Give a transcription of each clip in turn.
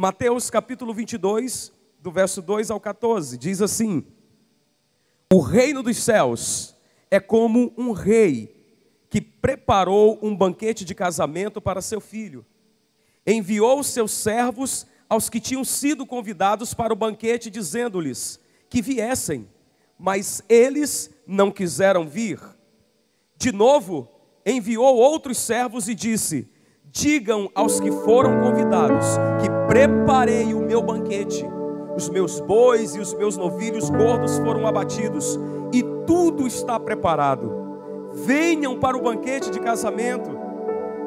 Mateus capítulo 22, do verso 2 ao 14, diz assim: O reino dos céus é como um rei que preparou um banquete de casamento para seu filho. Enviou seus servos aos que tinham sido convidados para o banquete, dizendo-lhes que viessem, mas eles não quiseram vir. De novo, enviou outros servos e disse: Digam aos que foram convidados que preparei o meu banquete. Os meus bois e os meus novilhos gordos foram abatidos, e tudo está preparado. Venham para o banquete de casamento.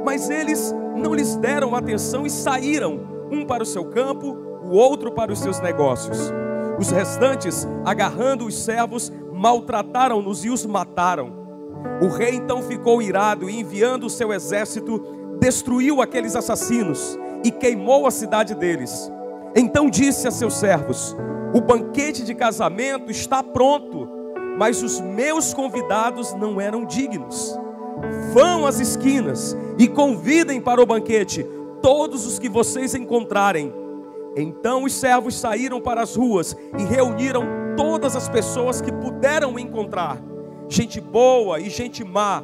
Mas eles não lhes deram atenção e saíram, um para o seu campo, o outro para os seus negócios. Os restantes, agarrando os servos, maltrataram-nos e os mataram. O rei então ficou irado e, enviando o seu exército, destruiu aqueles assassinos e queimou a cidade deles. Então disse a seus servos: O banquete de casamento está pronto, mas os meus convidados não eram dignos. Vão às esquinas e convidem para o banquete todos os que vocês encontrarem. Então os servos saíram para as ruas e reuniram todas as pessoas que puderam encontrar, gente boa e gente má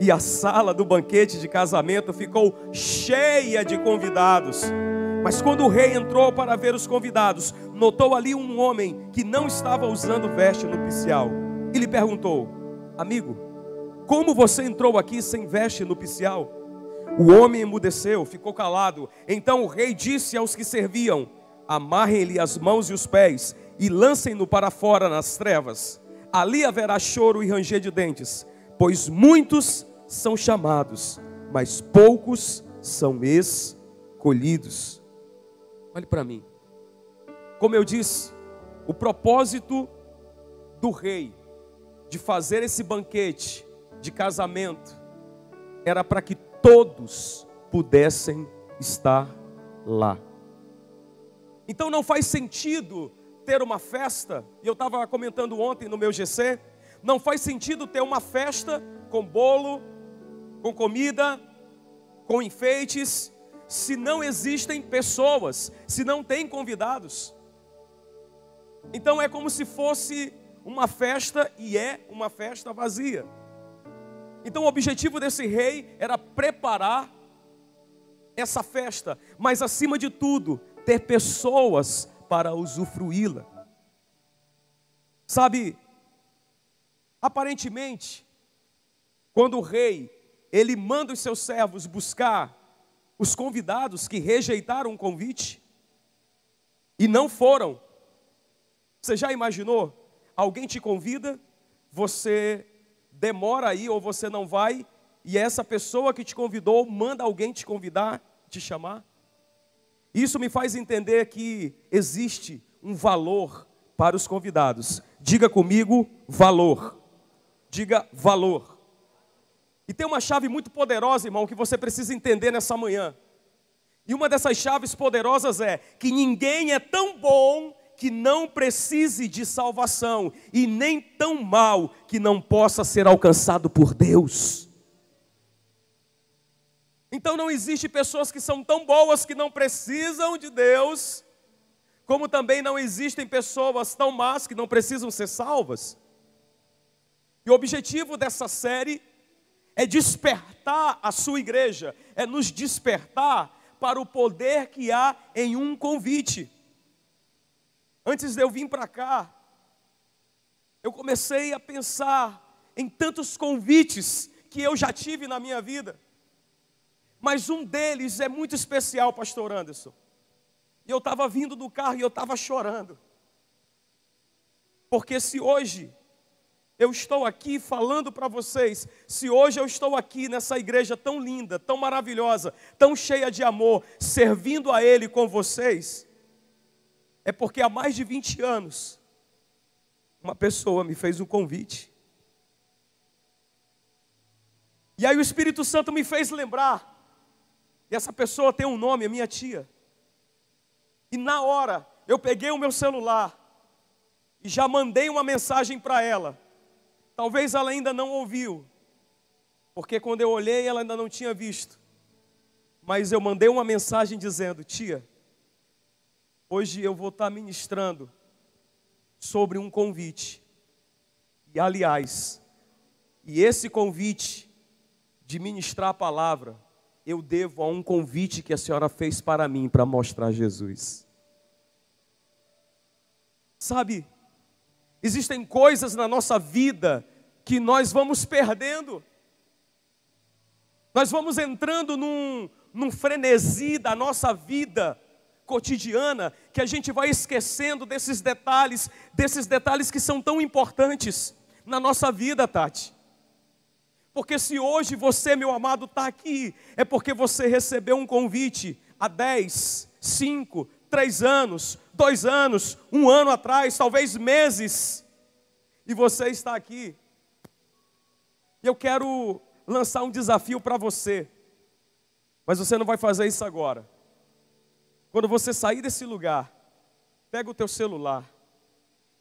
e a sala do banquete de casamento ficou cheia de convidados. Mas quando o rei entrou para ver os convidados, notou ali um homem que não estava usando veste nupcial e lhe perguntou: Amigo, como você entrou aqui sem veste nupcial? O homem emudeceu, ficou calado. Então o rei disse aos que serviam: Amarrem-lhe as mãos e os pés e lancem-no para fora nas trevas. Ali haverá choro e ranger de dentes pois muitos são chamados, mas poucos são escolhidos. Olhe para mim. Como eu disse, o propósito do rei de fazer esse banquete de casamento era para que todos pudessem estar lá. Então não faz sentido ter uma festa, e eu estava comentando ontem no meu GC, não faz sentido ter uma festa com bolo, com comida, com enfeites, se não existem pessoas, se não tem convidados. Então é como se fosse uma festa e é uma festa vazia. Então o objetivo desse rei era preparar essa festa, mas acima de tudo, ter pessoas para usufruí-la. Sabe, Aparentemente, quando o rei ele manda os seus servos buscar os convidados que rejeitaram o convite e não foram. Você já imaginou? Alguém te convida, você demora aí ou você não vai, e essa pessoa que te convidou manda alguém te convidar, te chamar. Isso me faz entender que existe um valor para os convidados. Diga comigo, valor diga valor. E tem uma chave muito poderosa, irmão, que você precisa entender nessa manhã. E uma dessas chaves poderosas é que ninguém é tão bom que não precise de salvação, e nem tão mal que não possa ser alcançado por Deus. Então não existe pessoas que são tão boas que não precisam de Deus, como também não existem pessoas tão más que não precisam ser salvas. E o objetivo dessa série é despertar a sua igreja, é nos despertar para o poder que há em um convite. Antes de eu vir para cá, eu comecei a pensar em tantos convites que eu já tive na minha vida, mas um deles é muito especial, Pastor Anderson. E eu estava vindo do carro e eu estava chorando, porque se hoje eu estou aqui falando para vocês, se hoje eu estou aqui nessa igreja tão linda, tão maravilhosa, tão cheia de amor, servindo a Ele com vocês, é porque há mais de 20 anos, uma pessoa me fez um convite. E aí o Espírito Santo me fez lembrar, e essa pessoa tem um nome, é minha tia. E na hora, eu peguei o meu celular e já mandei uma mensagem para ela Talvez ela ainda não ouviu, porque quando eu olhei ela ainda não tinha visto. Mas eu mandei uma mensagem dizendo: Tia, hoje eu vou estar ministrando sobre um convite. E aliás, e esse convite de ministrar a palavra, eu devo a um convite que a senhora fez para mim para mostrar Jesus. Sabe, Existem coisas na nossa vida que nós vamos perdendo. Nós vamos entrando num, num frenesi da nossa vida cotidiana que a gente vai esquecendo desses detalhes, desses detalhes que são tão importantes na nossa vida, Tati. Porque se hoje você, meu amado, está aqui, é porque você recebeu um convite há 10, 5, três anos, dois anos, um ano atrás, talvez meses, e você está aqui. Eu quero lançar um desafio para você, mas você não vai fazer isso agora. Quando você sair desse lugar, pega o teu celular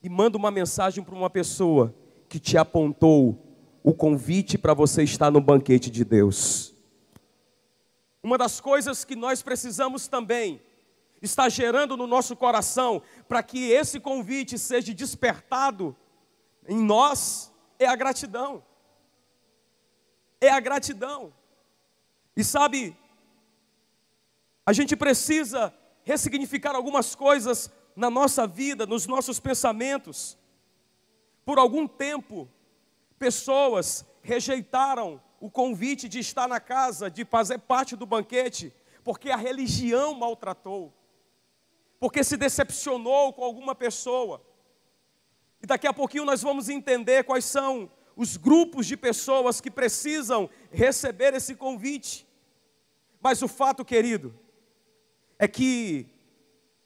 e manda uma mensagem para uma pessoa que te apontou o convite para você estar no banquete de Deus. Uma das coisas que nós precisamos também está gerando no nosso coração para que esse convite seja despertado em nós é a gratidão. É a gratidão. E sabe, a gente precisa ressignificar algumas coisas na nossa vida, nos nossos pensamentos. Por algum tempo, pessoas rejeitaram o convite de estar na casa, de fazer parte do banquete, porque a religião maltratou porque se decepcionou com alguma pessoa. E daqui a pouquinho nós vamos entender quais são os grupos de pessoas que precisam receber esse convite. Mas o fato, querido, é que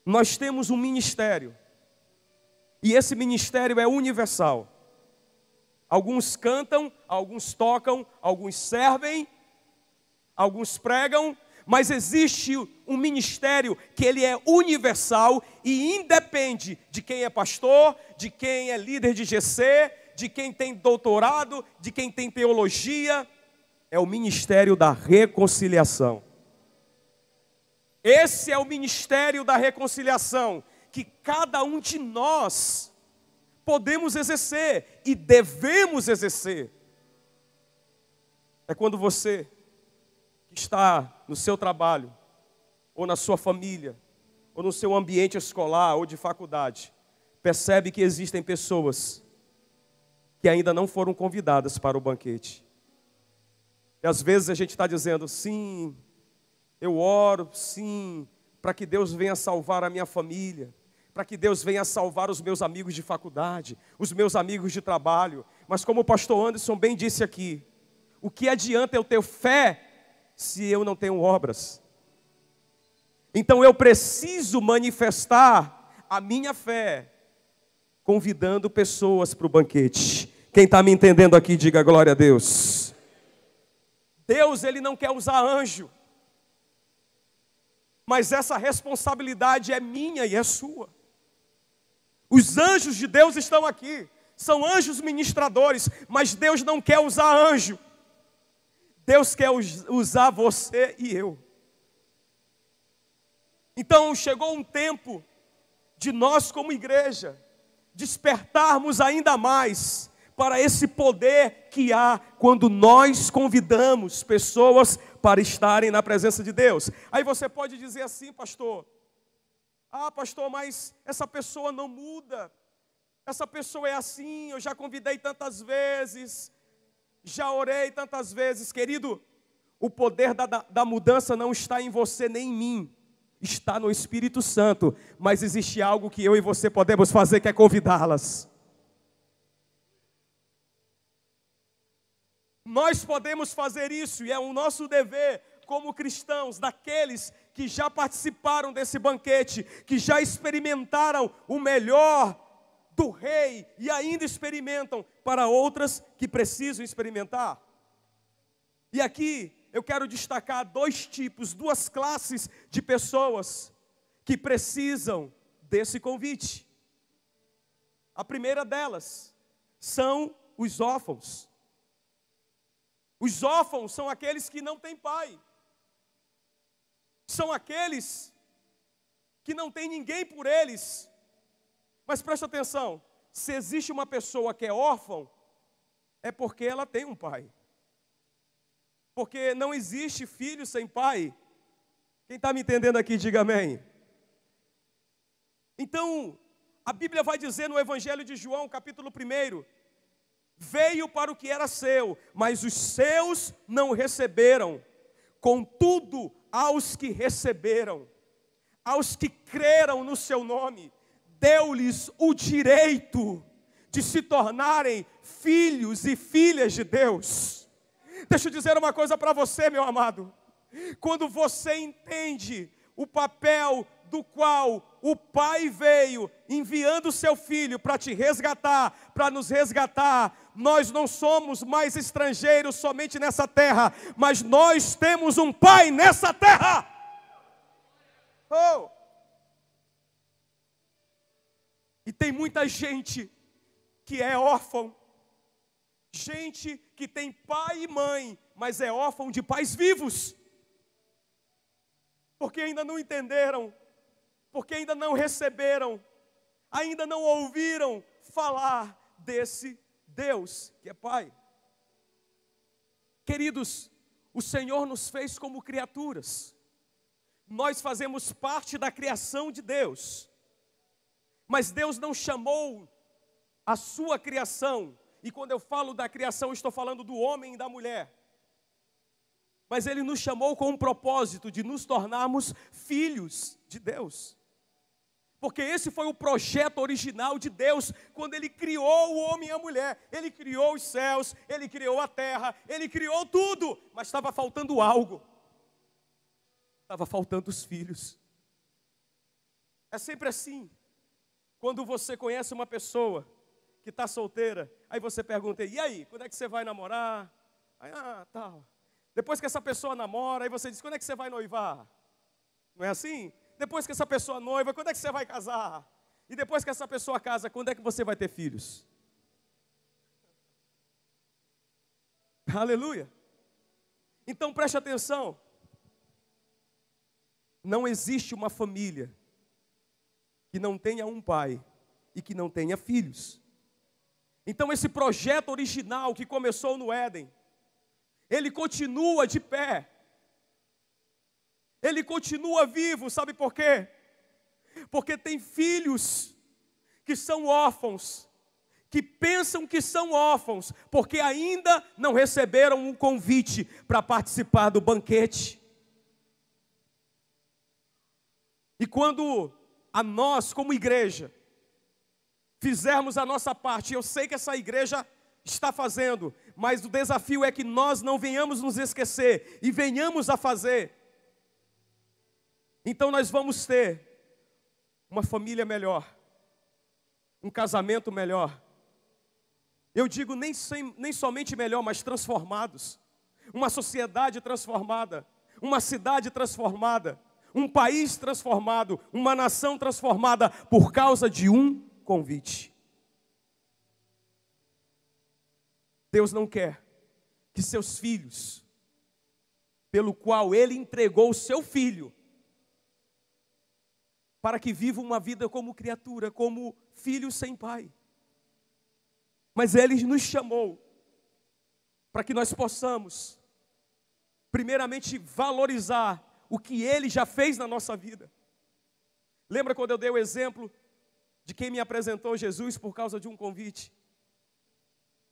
nós temos um ministério, e esse ministério é universal. Alguns cantam, alguns tocam, alguns servem, alguns pregam, mas existe um ministério que ele é universal e independe de quem é pastor, de quem é líder de GC, de quem tem doutorado, de quem tem teologia, é o ministério da reconciliação. Esse é o ministério da reconciliação que cada um de nós podemos exercer e devemos exercer. É quando você está no seu trabalho, ou na sua família, ou no seu ambiente escolar ou de faculdade, percebe que existem pessoas que ainda não foram convidadas para o banquete. E às vezes a gente está dizendo, sim, eu oro, sim, para que Deus venha salvar a minha família, para que Deus venha salvar os meus amigos de faculdade, os meus amigos de trabalho. Mas como o pastor Anderson bem disse aqui, o que adianta eu ter fé se eu não tenho obras? Então eu preciso manifestar a minha fé, convidando pessoas para o banquete. Quem está me entendendo aqui, diga glória a Deus. Deus, Ele não quer usar anjo, mas essa responsabilidade é minha e é sua. Os anjos de Deus estão aqui, são anjos ministradores, mas Deus não quer usar anjo, Deus quer usar você e eu. Então chegou um tempo de nós, como igreja, despertarmos ainda mais para esse poder que há quando nós convidamos pessoas para estarem na presença de Deus. Aí você pode dizer assim, pastor: Ah, pastor, mas essa pessoa não muda, essa pessoa é assim, eu já convidei tantas vezes, já orei tantas vezes, querido. O poder da, da, da, mudança não está em você nem em mim, está no Espírito Santo. Mas existe algo que eu e você podemos fazer, que é convidá-las. Nós podemos fazer isso e é o nosso dever como cristãos, daqueles que já participaram desse banquete, que já experimentaram o melhor do rei e ainda experimentam para outras que precisam experimentar. E aqui eu quero destacar dois tipos, duas classes de pessoas que precisam desse convite. A primeira delas são os órfãos. Os órfãos são aqueles que não têm pai, são aqueles que não têm ninguém por eles, mas presta atenção: se existe uma pessoa que é órfã, é porque ela tem um pai. Porque não existe filho sem pai. Quem está me entendendo aqui, diga amém. Então, a Bíblia vai dizer no Evangelho de João, capítulo 1, veio para o que era seu, mas os seus não receberam. Contudo, aos que receberam, aos que creram no seu nome, deu-lhes o direito de se tornarem filhos e filhas de Deus. Deixa eu dizer uma coisa para você, meu amado. Quando você entende o papel do qual o Pai veio enviando o seu filho para te resgatar, para nos resgatar. Nós não somos mais estrangeiros somente nessa terra, mas nós temos um Pai nessa terra. Oh! E tem muita gente que é órfão, gente que tem pai e mãe, mas é órfão de pais vivos, porque ainda não entenderam, porque ainda não receberam, ainda não ouviram falar desse Deus que é Pai. Queridos, o Senhor nos fez como criaturas, nós fazemos parte da criação de Deus, mas Deus não chamou a sua criação, e quando eu falo da criação, estou falando do homem e da mulher. Mas Ele nos chamou com um propósito de nos tornarmos filhos de Deus. Porque esse foi o projeto original de Deus quando Ele criou o homem e a mulher. Ele criou os céus, Ele criou a terra, Ele criou tudo, mas estava faltando algo. Estava faltando os filhos. É sempre assim. Quando você conhece uma pessoa que está solteira, aí você pergunta: e aí, quando é que você vai namorar? Aí, ah, tal. Depois que essa pessoa namora, aí você diz: quando é que você vai noivar? Não é assim? Depois que essa pessoa noiva, quando é que você vai casar? E depois que essa pessoa casa, quando é que você vai ter filhos? Aleluia. Então preste atenção. Não existe uma família que não tenha um pai e que não tenha filhos. Então, esse projeto original que começou no Éden, ele continua de pé, ele continua vivo, sabe por quê? Porque tem filhos que são órfãos, que pensam que são órfãos, porque ainda não receberam um convite para participar do banquete. E quando a nós, como igreja, fizermos a nossa parte, eu sei que essa igreja está fazendo, mas o desafio é que nós não venhamos nos esquecer e venhamos a fazer. Então nós vamos ter uma família melhor, um casamento melhor. Eu digo nem, sem, nem somente melhor, mas transformados. Uma sociedade transformada, uma cidade transformada um país transformado, uma nação transformada por causa de um convite. Deus não quer que seus filhos, pelo qual Ele entregou o seu filho, para que viva uma vida como criatura, como filho sem pai. Mas Ele nos chamou para que nós possamos, primeiramente, valorizar o que Ele já fez na nossa vida. Lembra quando eu dei o exemplo de quem me apresentou Jesus por causa de um convite?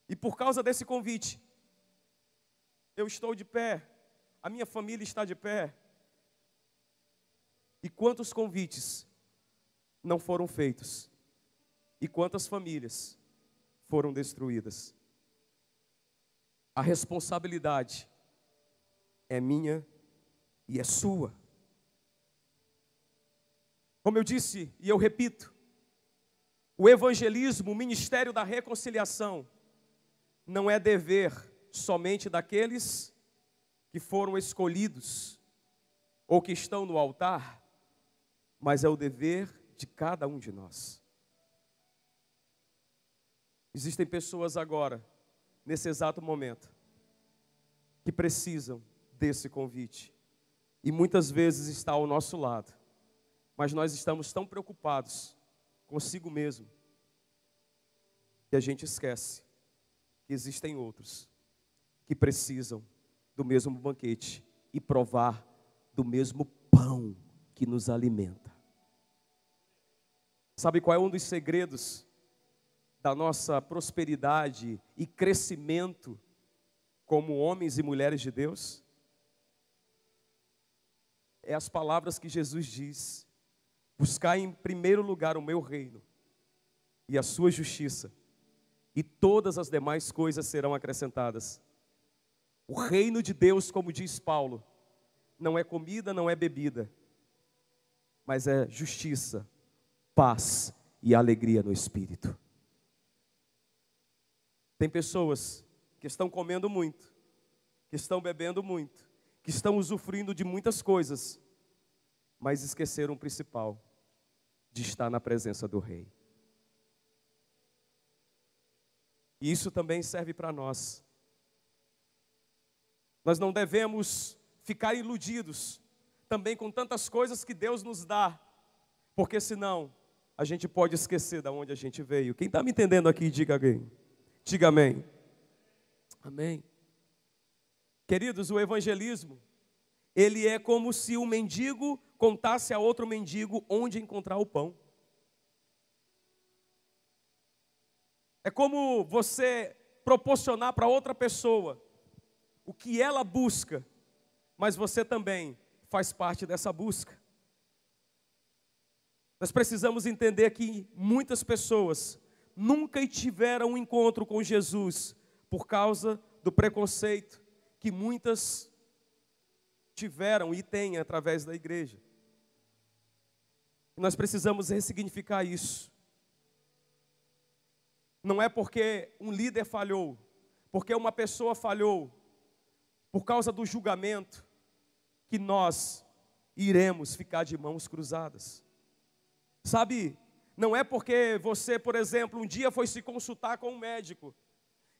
E por causa desse convite, eu estou de pé, a minha família está de pé. E quantos convites não foram feitos? E quantas famílias foram destruídas? A responsabilidade é minha e é sua. Como eu disse e eu repito, o evangelismo, o ministério da reconciliação, não é dever somente daqueles que foram escolhidos ou que estão no altar, mas é o dever de cada um de nós. Existem pessoas agora, nesse exato momento, que precisam desse convite e muitas vezes está ao nosso lado. Mas nós estamos tão preocupados consigo mesmo que a gente esquece que existem outros que precisam do mesmo banquete e provar do mesmo pão que nos alimenta. Sabe qual é um dos segredos da nossa prosperidade e crescimento como homens e mulheres de Deus? é as palavras que Jesus diz: Buscai em primeiro lugar o meu reino e a sua justiça, e todas as demais coisas serão acrescentadas. O reino de Deus, como diz Paulo, não é comida, não é bebida, mas é justiça, paz e alegria no espírito. Tem pessoas que estão comendo muito, que estão bebendo muito, que estão usufruindo de muitas coisas, mas esqueceram o principal, de estar na presença do Rei. E isso também serve para nós. Nós não devemos ficar iludidos também com tantas coisas que Deus nos dá, porque senão a gente pode esquecer de onde a gente veio. Quem está me entendendo aqui, diga alguém. Diga amém. Amém. Queridos, o evangelismo, ele é como se um mendigo contasse a outro mendigo onde encontrar o pão. É como você proporcionar para outra pessoa o que ela busca, mas você também faz parte dessa busca. Nós precisamos entender que muitas pessoas nunca tiveram um encontro com Jesus por causa do preconceito, que muitas tiveram e têm através da igreja. E nós precisamos ressignificar isso. Não é porque um líder falhou, porque uma pessoa falhou, por causa do julgamento, que nós iremos ficar de mãos cruzadas. Sabe, não é porque você, por exemplo, um dia foi se consultar com um médico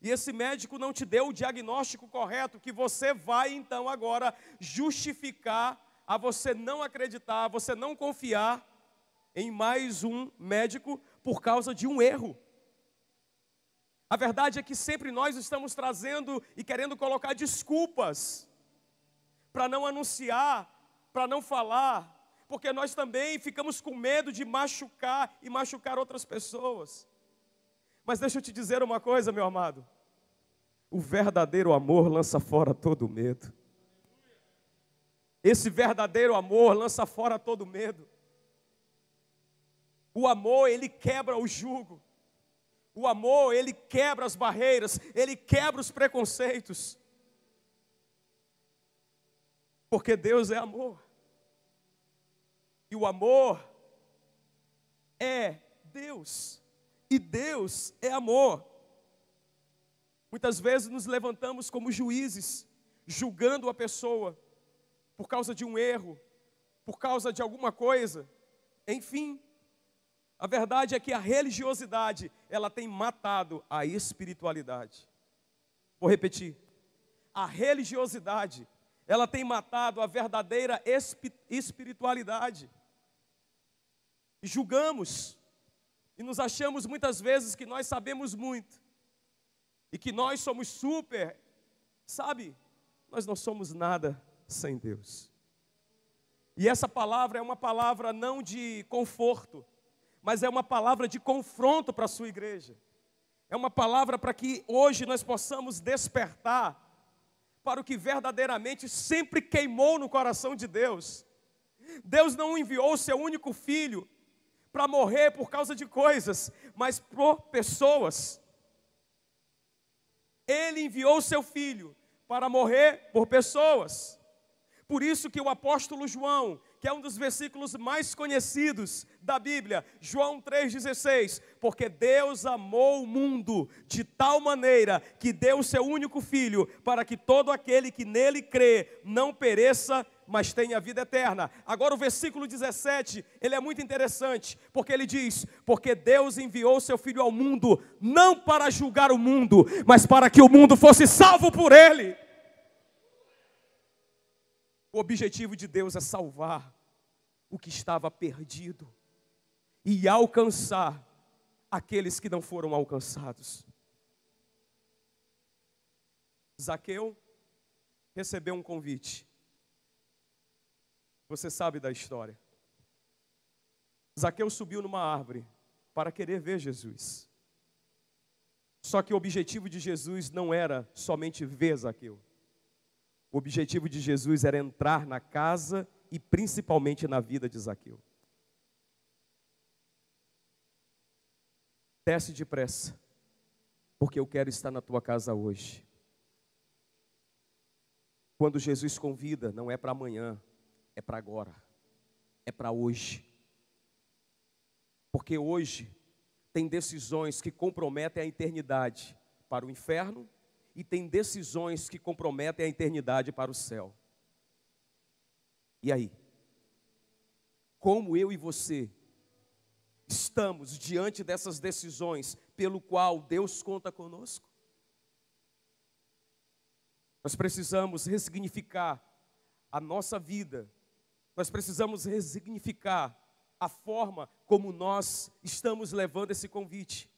e esse médico não te deu o diagnóstico correto, que você vai então agora justificar a você não acreditar, a você não confiar em mais um médico por causa de um erro. A verdade é que sempre nós estamos trazendo e querendo colocar desculpas para não anunciar, para não falar, porque nós também ficamos com medo de machucar e machucar outras pessoas. Mas deixa eu te dizer uma coisa, meu amado. O verdadeiro amor lança fora todo medo. Esse verdadeiro amor lança fora todo medo. O amor, ele quebra o jugo. O amor, ele quebra as barreiras, ele quebra os preconceitos. Porque Deus é amor. E o amor é Deus e Deus é amor. Muitas vezes nos levantamos como juízes, julgando a pessoa por causa de um erro, por causa de alguma coisa. Enfim, a verdade é que a religiosidade, ela tem matado a espiritualidade. Vou repetir. A religiosidade, ela tem matado a verdadeira espiritualidade. E julgamos e nos achamos muitas vezes que nós sabemos muito. E que nós somos super. Sabe? Nós não somos nada sem Deus. E essa palavra é uma palavra não de conforto, mas é uma palavra de confronto para a sua igreja. É uma palavra para que hoje nós possamos despertar para o que verdadeiramente sempre queimou no coração de Deus. Deus não enviou o seu único filho para morrer por causa de coisas, mas por pessoas. Ele enviou seu filho para morrer por pessoas. Por isso que o apóstolo João, que é um dos versículos mais conhecidos da Bíblia, João 3,16, porque Deus amou o mundo de tal maneira que deu o seu único filho, para que todo aquele que nele crê não pereça, mas tenha vida eterna. Agora o versículo 17, ele é muito interessante, porque ele diz: Porque Deus enviou seu filho ao mundo, não para julgar o mundo, mas para que o mundo fosse salvo por ele. O objetivo de Deus é salvar o que estava perdido e alcançar aqueles que não foram alcançados. Zaqueu recebeu um convite. Você sabe da história. Zaqueu subiu numa árvore para querer ver Jesus. Só que o objetivo de Jesus não era somente ver Zaqueu. O objetivo de Jesus era entrar na casa e principalmente na vida de Zaqueu. Desce depressa, porque eu quero estar na tua casa hoje. Quando Jesus convida, não é para amanhã, é para agora, é para hoje. Porque hoje tem decisões que comprometem a eternidade para o inferno e tem decisões que comprometem a eternidade para o céu. E aí? Como eu e você estamos diante dessas decisões pelo qual Deus conta conosco? Nós precisamos ressignificar a nossa vida. Nós precisamos ressignificar a forma como nós estamos levando esse convite.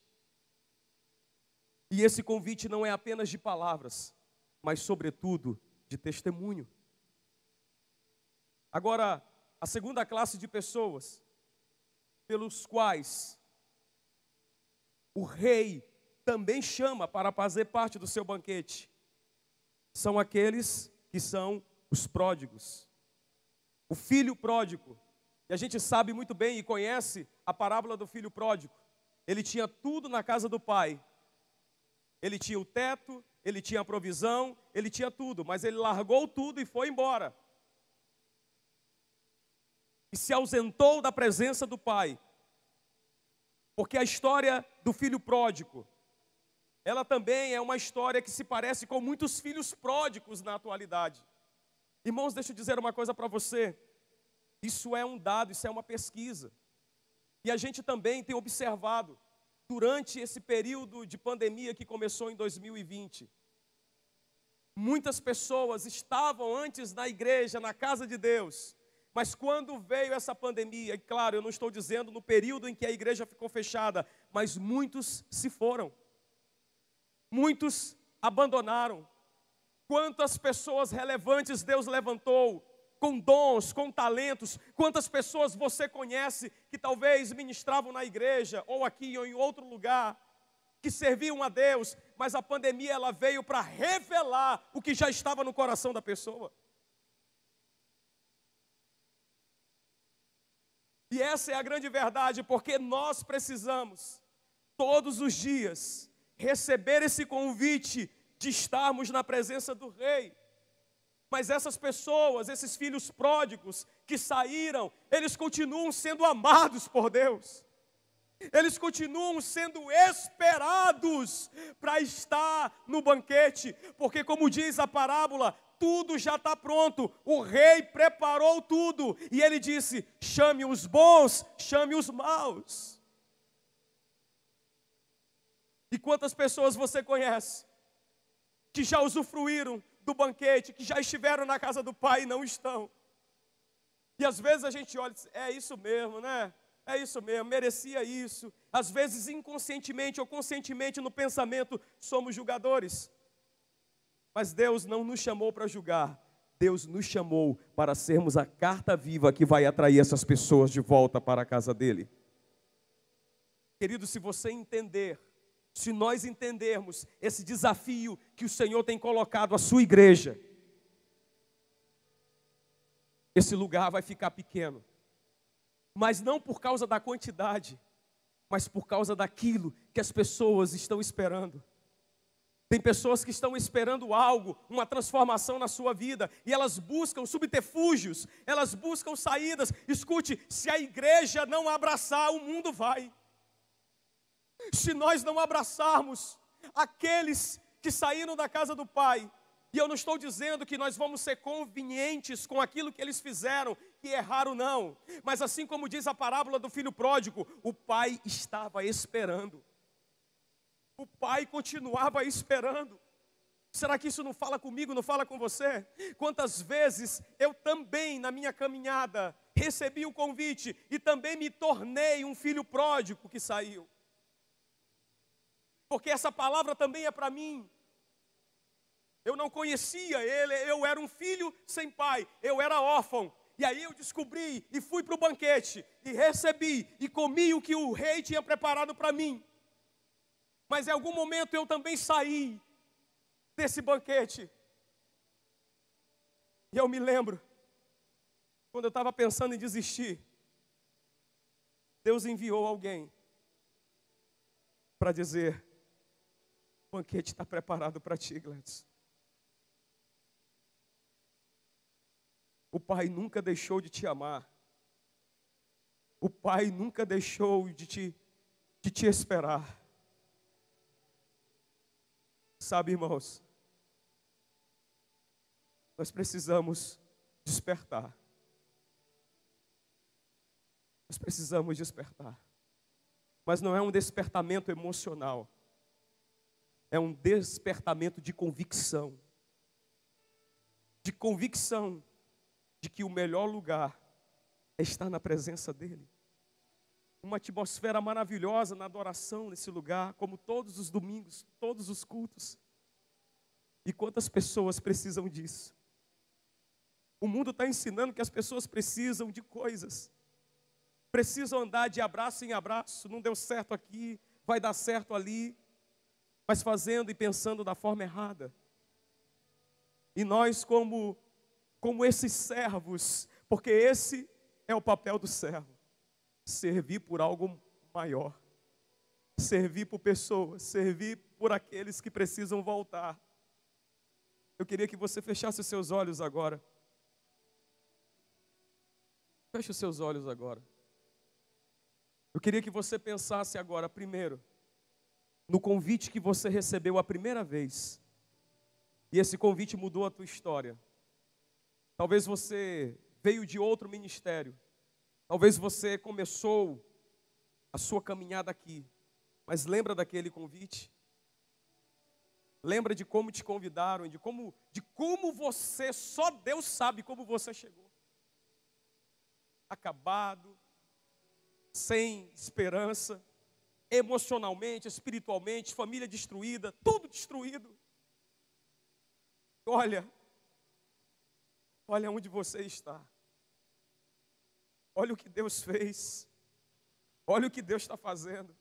E esse convite não é apenas de palavras, mas, sobretudo, de testemunho. Agora, a segunda classe de pessoas pelos quais o rei também chama para fazer parte do seu banquete são aqueles que são os pródigos. O filho pródigo, e a gente sabe muito bem e conhece a parábola do filho pródigo. Ele tinha tudo na casa do pai, ele tinha o teto, ele tinha a provisão, ele tinha tudo, mas ele largou tudo e foi embora. E se ausentou da presença do pai. Porque a história do filho pródigo, ela também é uma história que se parece com muitos filhos pródigos na atualidade. Irmãos, deixa eu dizer uma coisa para você. Isso é um dado, isso é uma pesquisa. E a gente também tem observado durante esse período de pandemia que começou em 2020. Muitas pessoas estavam antes na igreja, na casa de Deus, mas quando veio essa pandemia, e claro, eu não estou dizendo no período em que a igreja ficou fechada, mas muitos se foram, muitos abandonaram. Quantas pessoas relevantes Deus levantou com dons, com talentos. Quantas pessoas você conhece que talvez ministravam na igreja, ou aqui, ou em outro lugar, que serviam a Deus, mas a pandemia ela veio para revelar o que já estava no coração da pessoa. E essa é a grande verdade, porque nós precisamos, todos os dias, receber esse convite de estarmos na presença do Rei. Mas essas pessoas, esses filhos pródigos que saíram, eles continuam sendo amados por Deus. Eles continuam sendo esperados para estar no banquete, porque, como diz a parábola, tudo já está pronto, o rei preparou tudo, e ele disse: chame os bons, chame os maus. E quantas pessoas você conhece que já usufruíram do banquete, que já estiveram na casa do Pai e não estão. E às vezes a gente olha e diz, é isso mesmo, né? É isso mesmo, merecia isso. Às vezes inconscientemente ou conscientemente no pensamento somos julgadores. Mas Deus não nos chamou para julgar. Deus nos chamou para sermos a carta viva que vai atrair essas pessoas de volta para a casa dele. Querido, se você entender se nós entendermos esse desafio que o Senhor tem colocado à sua igreja, esse lugar vai ficar pequeno. Mas não por causa da quantidade, mas por causa daquilo que as pessoas estão esperando. Tem pessoas que estão esperando algo, uma transformação na sua vida, e elas buscam subterfúgios, elas buscam saídas. Escute, se a igreja não abraçar, o mundo vai se nós não abraçarmos aqueles que saíram da casa do Pai, e eu não estou dizendo que nós vamos ser convenientes com aquilo que eles fizeram, que erraram, não. Mas assim como diz a parábola do filho pródigo, o pai estava esperando. O pai continuava esperando. Será que isso não fala comigo, não fala com você? Quantas vezes eu também, na minha caminhada, recebi o convite e também me tornei um filho pródigo que saiu porque essa palavra também é para mim. Eu não conhecia ele, eu era um filho sem pai, eu era órfão. E aí eu descobri e fui para o banquete e recebi e comi o que o rei tinha preparado para mim. Mas em algum momento eu também saí desse banquete. E eu me lembro, quando eu estava pensando em desistir, Deus enviou alguém para dizer: banquete está preparado para ti, Gladys. O Pai nunca deixou de te amar. O Pai nunca deixou de te, de te esperar. Sabe, irmãos, nós precisamos despertar. Nós precisamos despertar. Mas não é um despertamento emocional é um despertamento de convicção. De convicção de que o melhor lugar é estar na presença dEle. Uma atmosfera maravilhosa na adoração nesse lugar, como todos os domingos, todos os cultos. E quantas pessoas precisam disso? O mundo está ensinando que as pessoas precisam de coisas, precisam andar de abraço em abraço, não deu certo aqui, vai dar certo ali, mas fazendo e pensando da forma errada. E nós, como, como esses servos, porque esse é o papel do servo: servir por algo maior, servir por pessoas, servir por aqueles que precisam voltar. Eu queria que você fechasse os seus olhos agora. Feche os seus olhos agora. Eu queria que você pensasse agora, primeiro, no convite que você recebeu a primeira vez. E esse convite mudou a tua história. Talvez você veio de outro ministério. Talvez você começou a sua caminhada aqui. Mas lembra daquele convite? Lembra de como te convidaram, de como, de como você, só Deus sabe como você chegou. Acabado, sem esperança, emocionalmente, espiritualmente, família destruída, tudo destruído. Olha, olha onde você está. Olha o que Deus fez. Olha o que Deus está fazendo.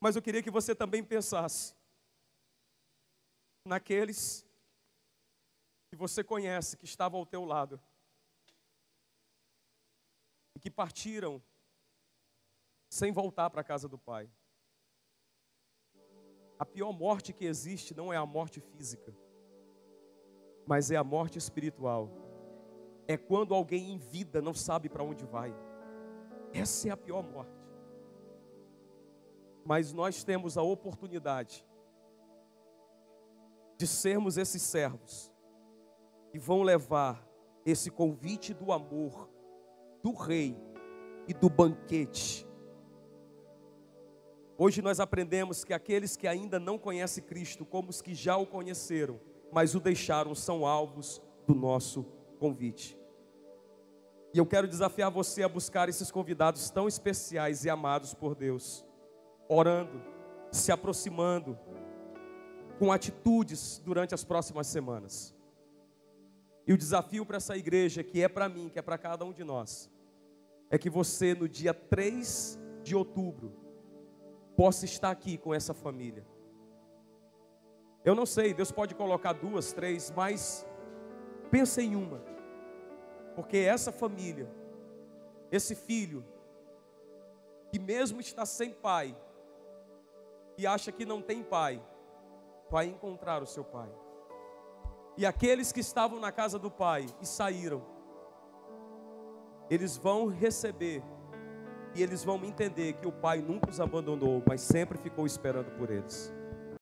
Mas eu queria que você também pensasse naqueles que você conhece, que estavam ao teu lado, e que partiram sem voltar para a casa do pai. A pior morte que existe não é a morte física, mas é a morte espiritual. É quando alguém em vida não sabe para onde vai. Essa é a pior morte. Mas nós temos a oportunidade de sermos esses servos que vão levar esse convite do amor, do rei e do banquete Hoje nós aprendemos que aqueles que ainda não conhecem Cristo, como os que já o conheceram, mas o deixaram, são alvos do nosso convite. E eu quero desafiar você a buscar esses convidados tão especiais e amados por Deus, orando, se aproximando, com atitudes durante as próximas semanas. E o desafio para essa igreja, que é para mim, que é para cada um de nós, é que você, no dia 3 de outubro, possa estar aqui com essa família. Eu não sei, Deus pode colocar duas, três, mas pensa em uma, porque essa família, esse filho, que mesmo está sem pai, e acha que não tem pai, vai encontrar o seu pai. E aqueles que estavam na casa do pai e saíram, eles vão receber e eles vão entender que o Pai nunca os abandonou, mas sempre ficou esperando por eles.